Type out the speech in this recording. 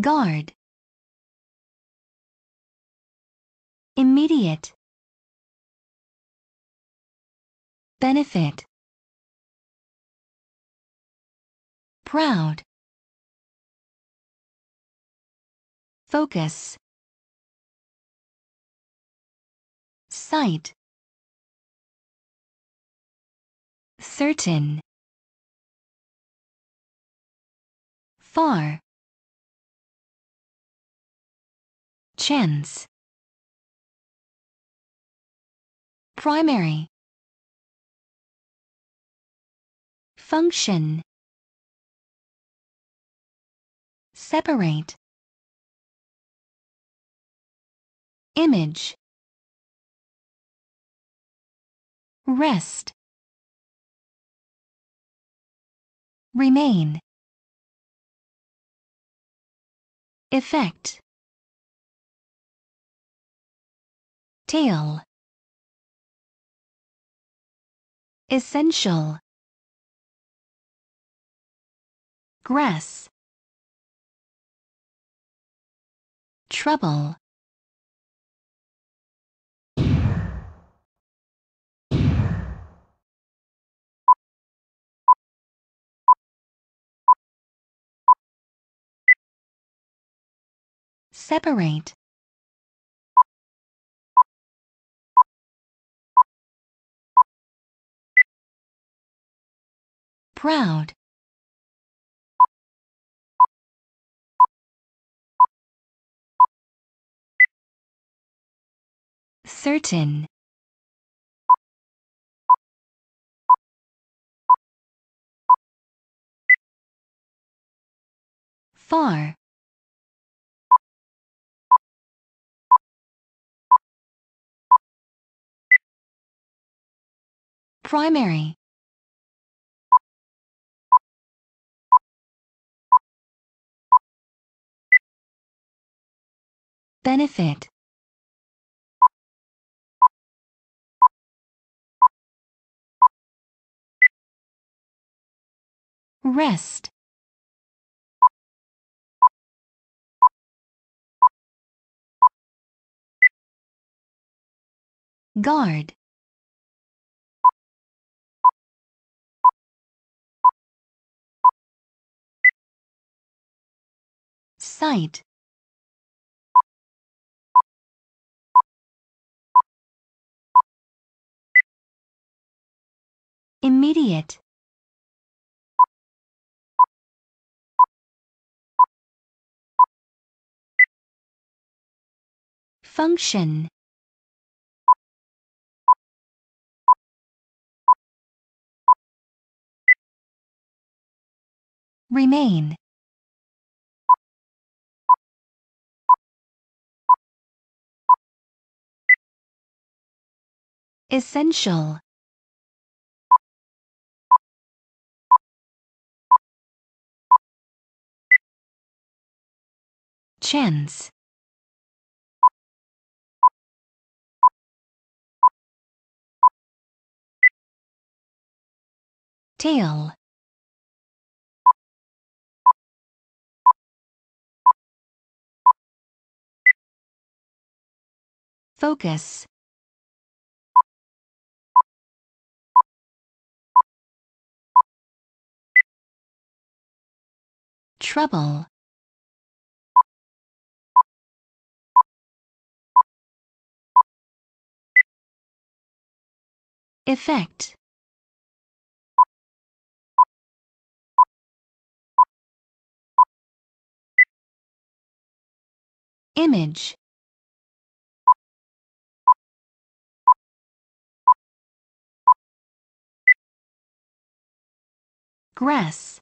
guard immediate benefit proud focus sight certain far chins. Primary Function Separate Image Rest Remain Effect tail essential grass trouble separate proud certain far primary Benefit. Rest. Guard. Sight. Immediate. Function. Remain. Essential. chins. Tail. Focus. Trouble. effect image grass